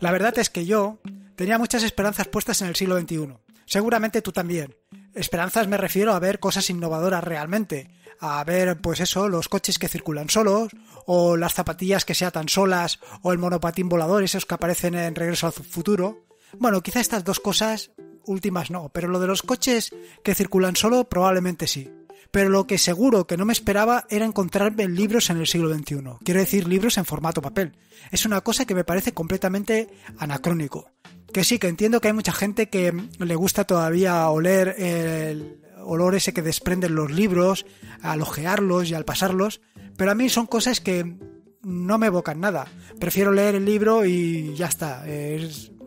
La verdad es que yo tenía muchas esperanzas puestas en el siglo XXI. Seguramente tú también. Esperanzas me refiero a ver cosas innovadoras realmente, a ver, pues eso, los coches que circulan solos, o las zapatillas que se atan solas, o el monopatín volador, esos que aparecen en Regreso al Futuro. Bueno, quizá estas dos cosas últimas no, pero lo de los coches que circulan solo probablemente sí pero lo que seguro que no me esperaba era encontrarme libros en el siglo XXI. Quiero decir libros en formato papel. Es una cosa que me parece completamente anacrónico. Que sí, que entiendo que hay mucha gente que le gusta todavía oler el olor ese que desprenden los libros, al ojearlos y al pasarlos, pero a mí son cosas que no me evocan nada. Prefiero leer el libro y ya está.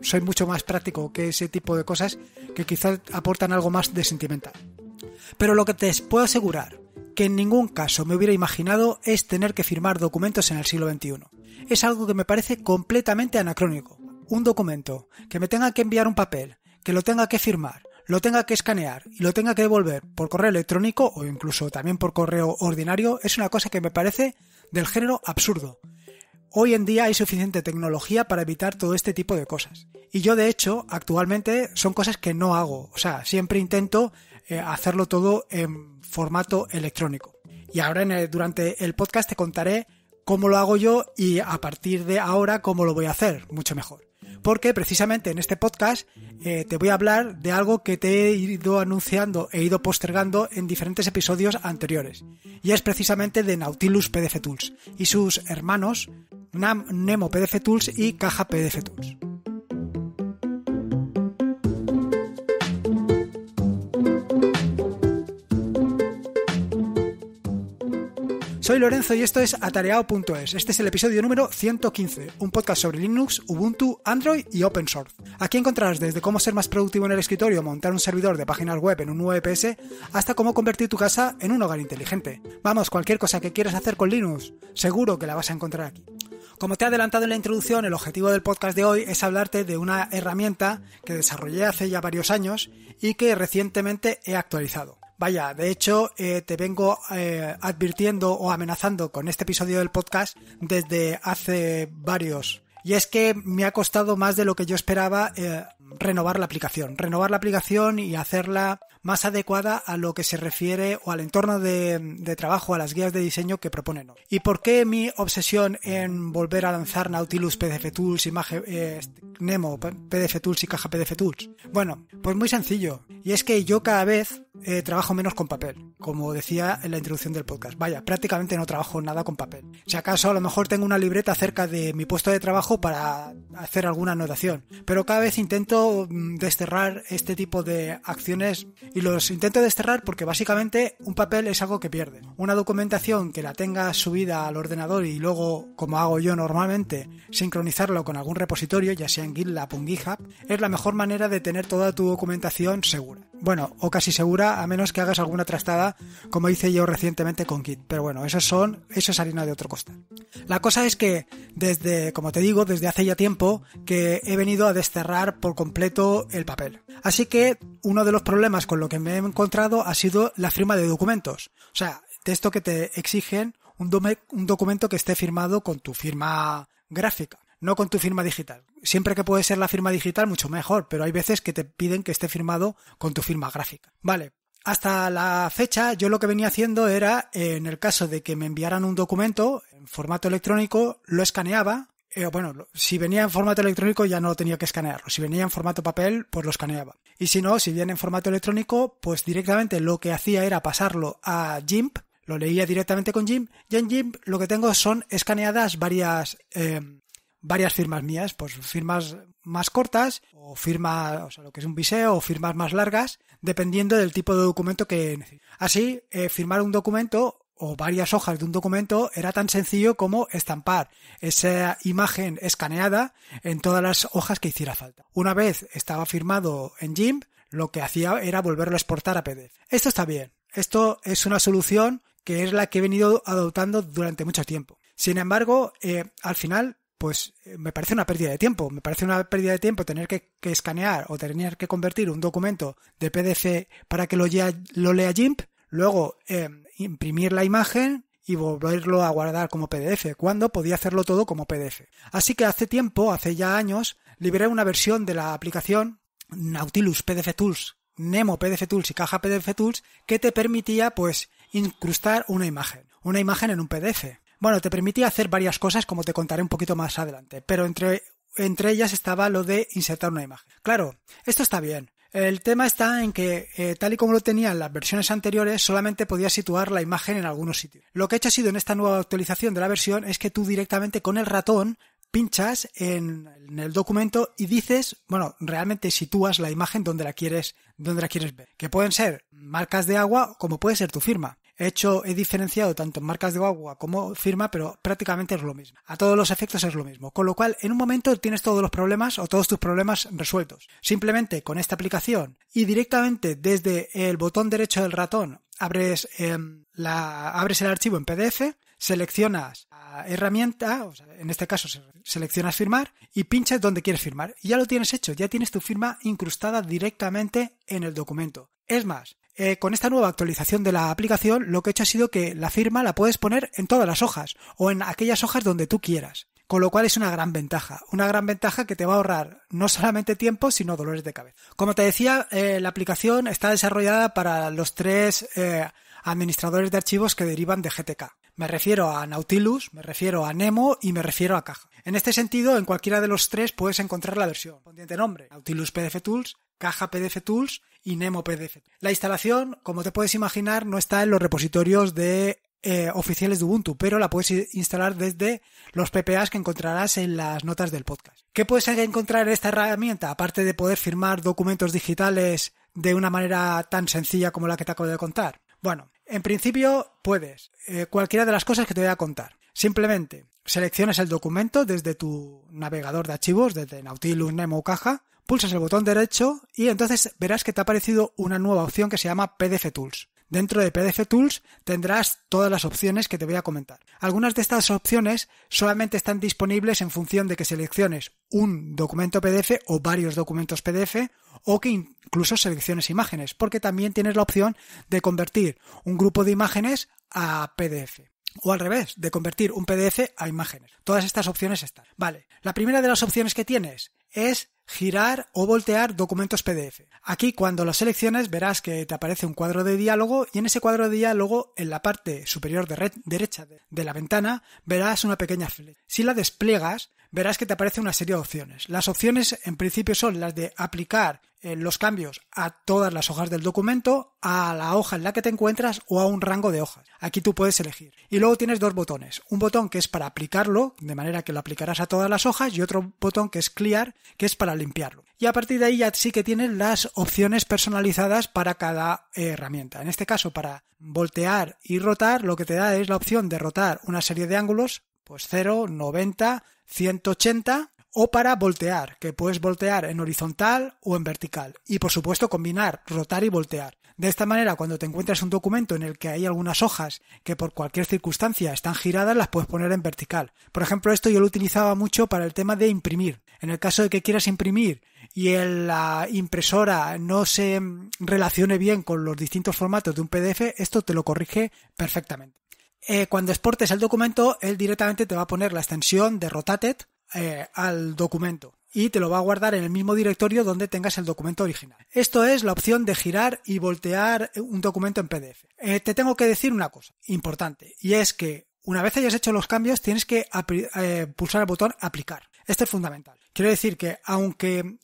soy mucho más práctico que ese tipo de cosas que quizás aportan algo más de sentimental. Pero lo que te puedo asegurar que en ningún caso me hubiera imaginado es tener que firmar documentos en el siglo XXI. Es algo que me parece completamente anacrónico. Un documento, que me tenga que enviar un papel, que lo tenga que firmar, lo tenga que escanear y lo tenga que devolver por correo electrónico o incluso también por correo ordinario, es una cosa que me parece del género absurdo. Hoy en día hay suficiente tecnología para evitar todo este tipo de cosas. Y yo de hecho, actualmente son cosas que no hago. O sea, siempre intento eh, hacerlo todo en formato electrónico. Y ahora durante el podcast te contaré cómo lo hago yo y a partir de ahora cómo lo voy a hacer, mucho mejor. Porque precisamente en este podcast eh, te voy a hablar de algo que te he ido anunciando e ido postergando en diferentes episodios anteriores. Y es precisamente de Nautilus PDF Tools y sus hermanos NAM Nemo PDF Tools y Caja PDF Tools. Soy Lorenzo y esto es atareado.es. Este es el episodio número 115, un podcast sobre Linux, Ubuntu, Android y open source. Aquí encontrarás desde cómo ser más productivo en el escritorio, montar un servidor de páginas web en un VPS, e hasta cómo convertir tu casa en un hogar inteligente. Vamos, cualquier cosa que quieras hacer con Linux, seguro que la vas a encontrar aquí. Como te he adelantado en la introducción, el objetivo del podcast de hoy es hablarte de una herramienta que desarrollé hace ya varios años y que recientemente he actualizado. Vaya, de hecho, eh, te vengo eh, advirtiendo o amenazando con este episodio del podcast desde hace varios. Y es que me ha costado más de lo que yo esperaba eh, renovar la aplicación. Renovar la aplicación y hacerla más adecuada a lo que se refiere o al entorno de, trabajo, a las guías de diseño que proponen. ¿Y por qué mi obsesión en volver a lanzar Nautilus PDF Tools, imagen, eh, este, Nemo PDF Tools y caja PDF Tools? Bueno, pues muy sencillo. Y es que yo cada vez eh, trabajo menos con papel, como decía en la introducción del podcast. Vaya, prácticamente no trabajo nada con papel. Si acaso a lo mejor tengo una libreta cerca de mi puesto de trabajo para hacer alguna anotación, pero cada vez intento mm, desterrar este tipo de acciones y los intento desterrar porque básicamente un papel es algo que pierde. Una documentación que la tenga subida al ordenador y luego, como hago yo normalmente, sincronizarlo con algún repositorio, ya sea en GitLab o en GitHub, es la mejor manera de tener toda tu documentación segura bueno, o casi segura, a menos que hagas alguna trastada, como hice yo recientemente con Git. Pero bueno, esos son, eso es harina de otro costal. La cosa es que desde, como te digo, desde hace ya tiempo que he venido a desterrar por completo el papel. Así que uno de los problemas con lo que me he encontrado ha sido la firma de documentos. O sea, texto que te exigen un, un documento que esté firmado con tu firma gráfica no con tu firma digital. Siempre que puede ser la firma digital, mucho mejor, pero hay veces que te piden que esté firmado con tu firma gráfica. Vale, hasta la fecha yo lo que venía haciendo era, eh, en el caso de que me enviaran un documento en formato electrónico, lo escaneaba. Eh, bueno, si venía en formato electrónico ya no lo tenía que escanearlo. Si venía en formato papel, pues lo escaneaba. Y si no, si viene en formato electrónico, pues directamente lo que hacía era pasarlo a GIMP, lo leía directamente con GIMP, y en GIMP lo que tengo son escaneadas varias eh, varias firmas mías, pues firmas más cortas o firmas, o sea, lo que es un viseo o firmas más largas, dependiendo del tipo de documento que Así, eh, firmar un documento o varias hojas de un documento era tan sencillo como estampar esa imagen escaneada en todas las hojas que hiciera falta. Una vez estaba firmado en GIMP, lo que hacía era volverlo a exportar a PDF. Esto está bien. Esto es una solución que es la que he venido adoptando durante mucho tiempo. Sin embargo, eh, al final pues eh, me parece una pérdida de tiempo. Me parece una pérdida de tiempo tener que, escanear o tener que convertir un documento de PDF para que lo, lea, lo luego eh, imprimir la imagen y volverlo a guardar como PDF, cuando podía hacerlo todo como PDF. Así que hace tiempo, hace ya años, liberé una versión de la aplicación Nautilus PDF Tools, Nemo PDF Tools y Caja PDF Tools que te permitía pues incrustar una imagen, una imagen en un PDF. Bueno, te permitía hacer varias cosas, como te contaré un poquito más adelante, pero entre, entre ellas estaba lo de insertar una imagen. Claro, esto está bien. El tema está en que, eh, tal y como lo tenían las versiones anteriores, solamente podías situar la imagen en algunos sitios. Lo que he hecho ha sido en esta nueva actualización de la versión es que tú directamente con el ratón pinchas en, en, el documento y dices, bueno, realmente sitúas la imagen donde la quieres, donde la quieres ver. Que pueden ser marcas de agua, como puede ser tu firma. He hecho, he diferenciado tanto en marcas de agua como firma, pero prácticamente es lo mismo. A todos los efectos es lo mismo. Con lo cual, en un momento tienes todos los problemas o todos tus problemas resueltos. Simplemente con esta aplicación y directamente desde el botón derecho del ratón abres, em, la, abres el archivo en PDF, seleccionas herramienta, en este caso seleccionas firmar y pinchas donde quieres firmar. Y ya lo tienes hecho, ya tienes tu firma incrustada directamente en el documento. Es más, eh, con esta nueva actualización de la aplicación lo que he hecho ha sido que la firma la puedes poner en todas las hojas o en aquellas hojas donde tú quieras. Con lo cual es una gran ventaja, una gran ventaja que te va a ahorrar no solamente tiempo, sino dolores de cabeza. Como te decía, eh, la aplicación está desarrollada para los tres eh, administradores de archivos que derivan de GTK. Me refiero a Nautilus, me refiero a Nemo y me refiero a Caja. En este sentido, en cualquiera de los tres puedes encontrar la versión. Pondiente nombre, Nautilus PDF Tools, Caja PDF Tools y Nemo PDF. La instalación, como te puedes imaginar, no está en los repositorios de eh, oficiales de Ubuntu, pero la puedes instalar desde los PPAs que encontrarás en las notas del podcast. ¿Qué puedes encontrar en esta herramienta? Aparte de poder firmar documentos digitales de una manera tan sencilla como la que te acabo de contar. Bueno, en principio puedes eh, cualquiera de las cosas que te voy a contar. Simplemente seleccionas el documento desde tu navegador de archivos, desde Nautilus, Nemo o Caja, pulsas el botón derecho y entonces verás que te ha aparecido una nueva opción que se llama PDF Tools. Dentro de PDF Tools tendrás todas las opciones que te voy a comentar. Algunas de estas opciones solamente están disponibles en función de que selecciones un documento PDF o varios documentos PDF o que incluso selecciones imágenes, porque también tienes la opción de convertir un grupo de imágenes a PDF. O al revés, de convertir un PDF a imágenes. Todas estas opciones están. Vale, la primera de las opciones que tienes es girar o voltear documentos PDF. Aquí cuando lo selecciones verás que te aparece un cuadro de diálogo y en ese cuadro de diálogo en la parte superior derecha de la ventana verás una pequeña flecha. Si la despliegas verás que te aparece una serie de opciones. Las opciones en principio son las de aplicar eh, los cambios a todas las hojas del documento, a la hoja en la que te encuentras o a un rango de hojas. Aquí tú puedes elegir. Y luego tienes dos botones. Un botón que es para aplicarlo, de manera que lo aplicarás a todas las hojas, y otro botón que es clear, que es para limpiarlo. Y a partir de ahí ya sí que tienes las opciones personalizadas para cada eh, herramienta. En este caso, para voltear y rotar, lo que te da es la opción de rotar una serie de ángulos, pues 0, 90, 180 o para voltear, que puedes voltear en horizontal o en vertical. Y por supuesto combinar, rotar y voltear. De esta manera, cuando te encuentras un documento en el que hay algunas hojas que por cualquier circunstancia están giradas, las puedes poner en vertical. Por ejemplo, esto yo lo utilizaba mucho para el tema de imprimir. En el caso de que quieras imprimir y la impresora no se relacione bien con los distintos formatos de un PDF, esto te lo corrige perfectamente. Eh, cuando exportes el documento, él directamente te va a poner la extensión de Rotated eh, al documento y te lo va a guardar en el mismo directorio donde tengas el documento original. Esto es la opción de girar y voltear un documento en PDF. Eh, te tengo que decir una cosa importante y es que una vez hayas hecho los cambios tienes que eh, pulsar el botón aplicar. esto es fundamental. Quiero decir que aunque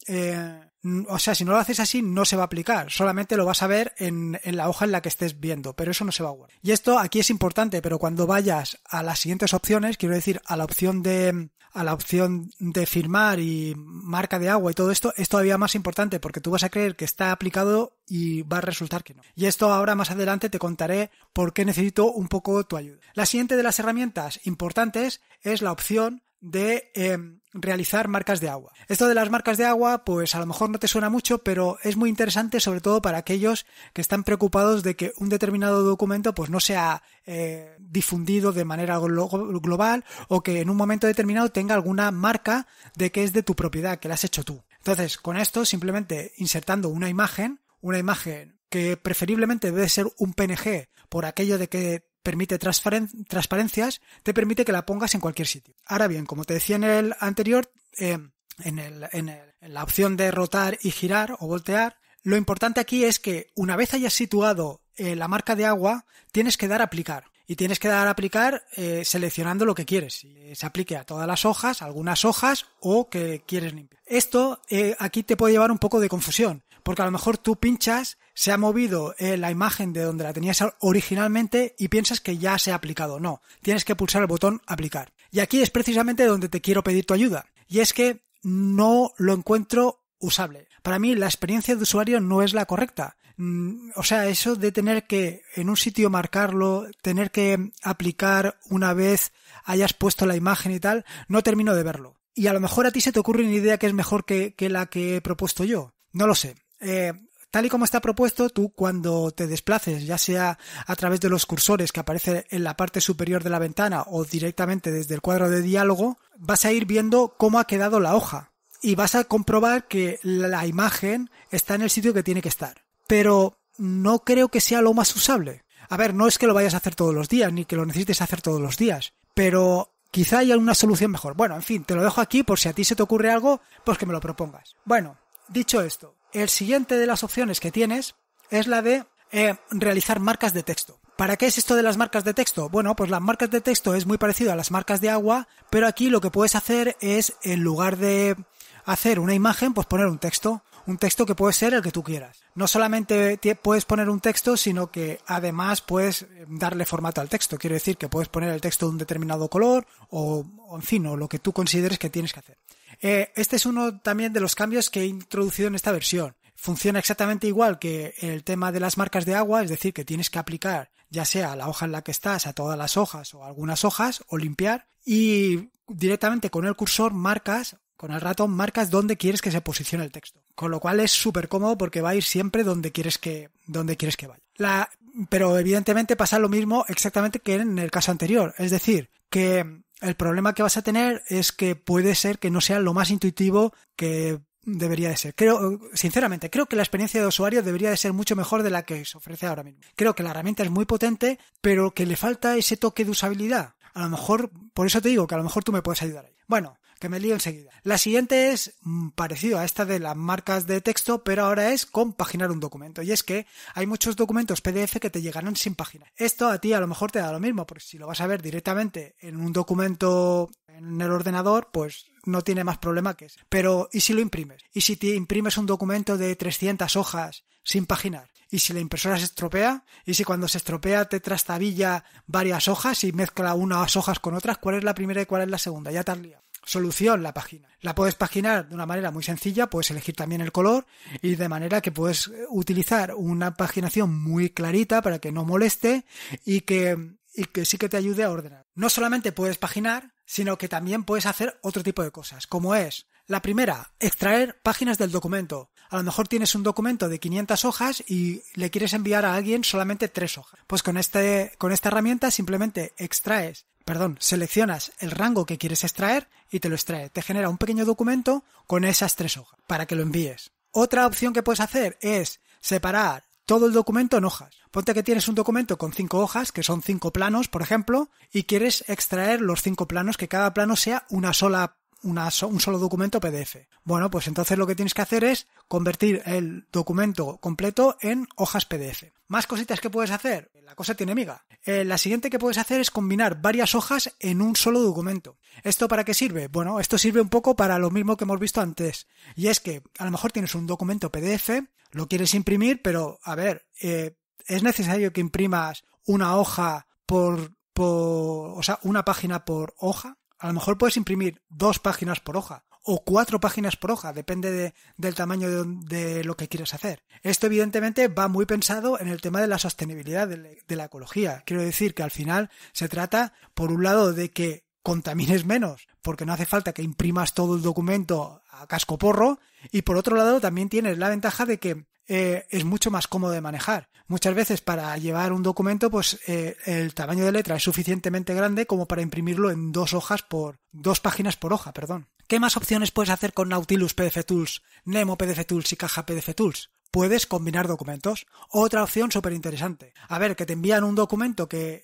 o sea, si no lo haces así, no se va a aplicar. Solamente lo vas a ver en, la hoja en la que estés viendo, pero eso no se va a guardar. Y esto aquí es importante, pero cuando vayas a las siguientes opciones, quiero decir, a la opción de a la opción de firmar y marca de agua y todo esto, es todavía más importante porque tú vas a creer que está aplicado y va a resultar que no. Y esto ahora más adelante te contaré por qué necesito un poco tu ayuda. La siguiente de las herramientas importantes es la opción de em, realizar marcas de agua. Esto de las marcas de agua, pues a lo mejor no te suena mucho, pero es muy interesante sobre todo para aquellos que están preocupados de que un determinado documento pues no sea eh, difundido de manera global o que en un momento determinado tenga alguna marca de que es de tu propiedad, que la has hecho tú. Entonces, con esto simplemente insertando una imagen, una imagen que preferiblemente debe ser un PNG por aquello de que permite transparencias, te permite que la pongas en cualquier sitio. Ahora bien, como te decía en el anterior, eh, en, en la opción de rotar y girar o voltear, lo importante aquí es que una vez hayas situado eh, la marca de agua, tienes que dar a aplicar y tienes que dar a aplicar eh, seleccionando lo que quieres. Se aplique a todas las hojas, algunas hojas o que quieres limpiar. Esto eh, aquí te puede llevar un poco de confusión, porque a lo mejor tú pinchas, se ha movido eh, la imagen de donde la tenías originalmente y piensas que ya se ha aplicado. No, tienes que pulsar el botón aplicar. Y aquí es precisamente donde te quiero pedir tu ayuda. Y es que no lo encuentro usable. Para mí la experiencia de usuario no es la correcta. Mm, o sea, eso de tener que en un sitio marcarlo, tener que aplicar una vez hayas puesto la imagen y tal, no termino de verlo. Y a lo mejor a ti se te ocurre una idea que es mejor que, la que he propuesto yo. No lo sé. Eh, tal y como está propuesto, tú cuando te desplaces, ya sea a través de los cursores que aparecen en la parte superior de la ventana o directamente desde el cuadro de diálogo, vas a ir viendo cómo ha quedado la hoja y vas a comprobar que la imagen está en el sitio que tiene que estar pero no creo que sea lo más usable. A ver, no es que lo vayas a hacer todos los días, ni que lo necesites hacer todos los días, pero quizá haya una solución mejor. Bueno, en fin, te lo dejo aquí por si a ti se te ocurre algo, pues que me lo propongas. Bueno, dicho esto, el siguiente de las opciones que tienes es la de eh, realizar marcas de texto. ¿Para qué es esto de las marcas de texto? Bueno, pues las marcas de texto es muy parecido a las marcas de agua, pero aquí lo que puedes hacer es, en lugar de hacer una imagen, pues poner un texto un texto que puede ser el que tú quieras. No solamente puedes poner un texto, sino que además puedes darle formato al texto. Quiero decir que puedes poner el texto de un determinado color o, en fin, o lo que tú consideres que tienes que hacer. Eh, este es uno también de los cambios que he introducido en esta versión. Funciona exactamente igual que el tema de las marcas de agua, es decir, que tienes que aplicar ya sea la hoja en la que estás a todas las hojas o algunas hojas o limpiar y directamente con el cursor marcas con el rato marcas dónde quieres que se posicione el texto. Con lo cual es súper cómodo porque va a ir siempre donde quieres que, donde quieres que vaya. La, pero evidentemente pasa lo mismo exactamente que en el caso anterior. Es decir, que el problema que vas a tener es que puede ser que no sea lo más intuitivo que debería de ser. Creo, sinceramente, creo que la experiencia de usuario debería de ser mucho mejor de la que se ofrece ahora mismo. Creo que la herramienta es muy potente, pero que le falta ese toque de usabilidad. A lo mejor, por eso te digo que a lo mejor tú me puedes ayudar ahí. Bueno, que me lío enseguida. La siguiente es mm, parecido a esta de las marcas de texto, pero ahora es compaginar un documento. Y es que hay muchos documentos PDF que te llegarán sin página. Esto a ti a lo mejor te da lo mismo, porque si lo vas a ver directamente en un documento en el ordenador, pues no tiene más problema que eso. Pero, ¿y si lo imprimes? ¿Y si te imprimes un documento de 300 hojas sin paginar? ¿Y si la impresora se estropea? ¿Y si cuando se estropea te trastabilla varias hojas y mezcla unas hojas con otras? ¿Cuál es la primera y cuál es la segunda? Ya te has solución la página. La puedes paginar de una manera muy sencilla, puedes elegir también el color y de manera que puedes eh, utilizar una paginación muy clarita para que no moleste y que, sí que te ayude a ordenar. No solamente puedes paginar, sino que también puedes hacer otro tipo de cosas, como es la primera, extraer páginas del documento. A lo mejor tienes un documento de 500 hojas y le quieres enviar a alguien solamente tres hojas. Pues con, este, con esta herramienta simplemente extraes perdón, seleccionas el rango que quieres extraer y te lo extrae. Te genera un pequeño documento con esas tres hojas para que lo envíes. Otra opción que puedes hacer es separar todo el documento en hojas. Ponte que tienes un documento con cinco hojas, que son cinco planos, por ejemplo, y quieres extraer los cinco planos, que cada plano sea una sola un solo documento PDF. Bueno, pues entonces lo que tienes que hacer es convertir el documento completo en hojas PDF. Más cositas que puedes hacer. La cosa tiene miga. Eh, la siguiente que puedes hacer es combinar varias hojas en un solo documento. ¿Esto para qué sirve? Bueno, esto sirve un poco para lo mismo que hemos visto antes. Y es que a lo mejor tienes un documento PDF, lo quieres imprimir, pero a ver, eh, es necesario que imprimas una hoja por, por, o sea, una página por hoja. A lo mejor puedes imprimir dos páginas por hoja o cuatro páginas por hoja, depende del tamaño de, lo que quieres hacer. Esto evidentemente va muy pensado en el tema de la sostenibilidad de, la ecología. Quiero decir que al final se trata, por un lado, de que contamines menos, porque no hace falta que imprimas todo el documento a casco porro, y por otro lado también tienes la ventaja de que eh, es mucho más cómodo de manejar. Muchas veces para llevar un documento, pues eh, el tamaño de letra es suficientemente grande como para imprimirlo en dos hojas por dos páginas por hoja, perdón. ¿Qué más opciones puedes hacer con Nautilus PDF Tools, Nemo PDF Tools y Caja PDF Tools? Puedes combinar documentos. Otra opción súper interesante. A ver, que te envían un documento que,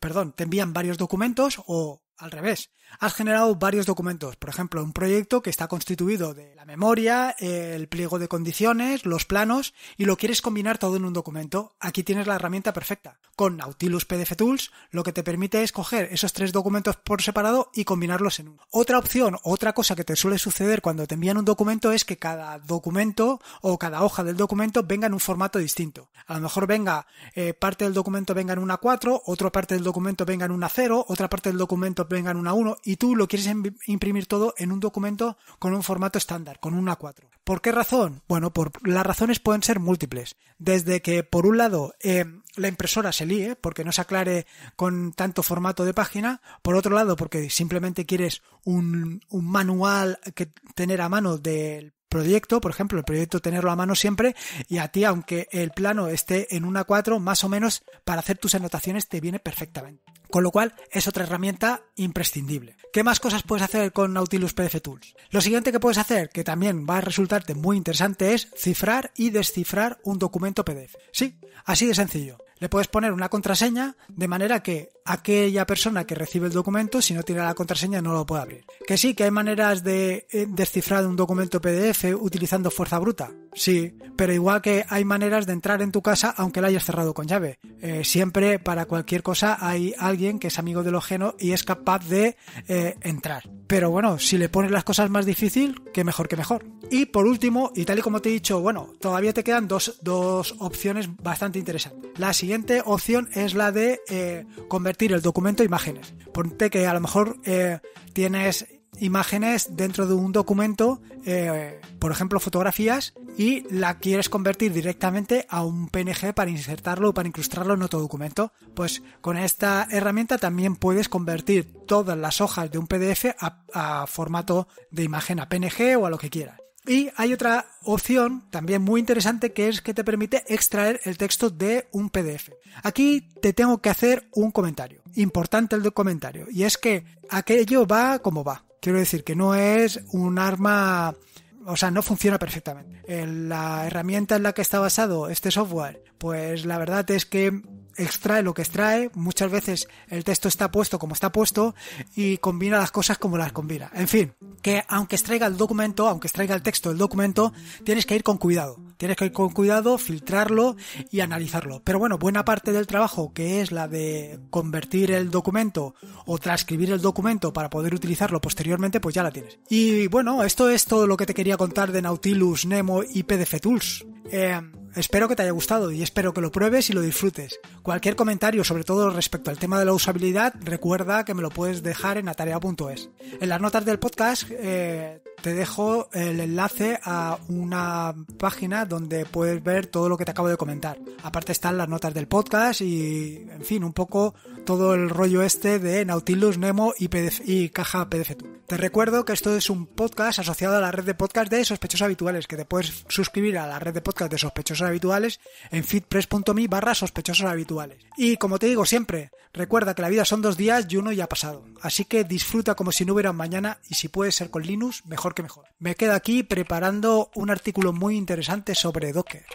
perdón, te envían varios documentos o al revés, has generado varios documentos. Por ejemplo, un proyecto que está constituido de la memoria, el pliego de condiciones, los planos y lo quieres combinar todo en un documento. Aquí tienes la herramienta perfecta. Con Nautilus PDF Tools lo que te permite es coger esos tres documentos por separado y combinarlos en uno. Otra opción, otra cosa que te suele suceder cuando te envían un documento es que cada documento o cada hoja del documento venga en un formato distinto. A lo mejor venga eh, parte del documento venga en una 4, otra parte del documento venga en una 0, otra parte del documento venga en una 1 y tú lo quieres em-, imprimir todo en un documento con un formato estándar, con un A4. ¿Por qué razón? Bueno, por, las razones pueden ser múltiples. Desde que, por un lado, em, la impresora se líe porque no se aclare con tanto formato de página, por otro lado, porque simplemente quieres un manual que tener a mano del proyecto, por ejemplo, el proyecto tenerlo a mano siempre y a ti, aunque el plano esté en una 4, más o menos para hacer tus anotaciones te viene perfectamente. Con lo cual es otra herramienta imprescindible. ¿Qué más cosas puedes hacer con Nautilus PDF Tools? Lo siguiente que puedes hacer, que también va a resultarte muy interesante, es cifrar y descifrar un documento PDF. Sí, así de sencillo. Le puedes poner una contraseña de manera que aquella persona que recibe el documento, si no tiene la contraseña, no lo puede abrir. Que sí, que hay maneras de eh, descifrar un documento PDF utilizando fuerza bruta, sí, pero igual que hay maneras de entrar en tu casa aunque la hayas cerrado con llave. Eh, siempre, para cualquier cosa, hay alguien que es amigo de lo ajeno y es capaz de eh, entrar. Pero bueno, si le pones las cosas más difícil, que mejor que mejor. Y por último, y tal y como te he dicho, bueno, todavía te quedan dos, opciones bastante interesantes. La siguiente opción es la de convertir convertir el documento a imágenes. Ponte que a lo mejor eh, tienes imágenes dentro de un documento, eh, por ejemplo fotografías, y la quieres convertir directamente a un PNG para insertarlo o para incrustarlo en otro documento. Pues con esta herramienta también puedes convertir todas las hojas de un PDF a, a formato de imagen, a PNG o a lo que quieras. Y hay otra opción también muy interesante que es que te permite extraer el texto de un PDF. Aquí te tengo que hacer un comentario, importante el comentario, y es que aquello va como va. Quiero decir que no es un arma o sea, no funciona perfectamente. la herramienta en la que está basado este software, pues la verdad es que extrae lo que extrae, muchas veces el texto está puesto como está puesto y combina las cosas como las combina. En fin, que aunque extraiga el documento, aunque extraiga el texto del documento, tienes que ir con cuidado. Tienes que ir con cuidado, filtrarlo y analizarlo. Pero bueno, buena parte del trabajo que es la de convertir el documento o transcribir el documento para poder utilizarlo posteriormente, pues ya la tienes. Y bueno, esto es todo lo que te quería contar de Nautilus, Nemo y PDF Tools. Eh, Espero que te haya gustado y espero que lo pruebes y lo disfrutes. Cualquier comentario, sobre todo respecto al tema de la usabilidad, recuerda que me lo puedes dejar en atarea.es. En las notas del podcast eh, te dejo el enlace a una página donde puedes ver todo lo que te acabo de comentar. Aparte están las notas del podcast y, en fin, un poco todo el rollo este de Nautilus, Nemo y, y caja pdf Te recuerdo que esto es un podcast asociado a la red de podcast de sospechosos habituales, que te puedes suscribir a la red de podcast de sospechosos habituales en feedpress.me barra sospechosos habituales. Y como te digo siempre, recuerda que la vida son dos días y uno ya ha pasado. Así que disfruta como si no hubiera un mañana y si puede ser con Linux, mejor que mejor. Me quedo aquí preparando un artículo muy interesante sobre Docker.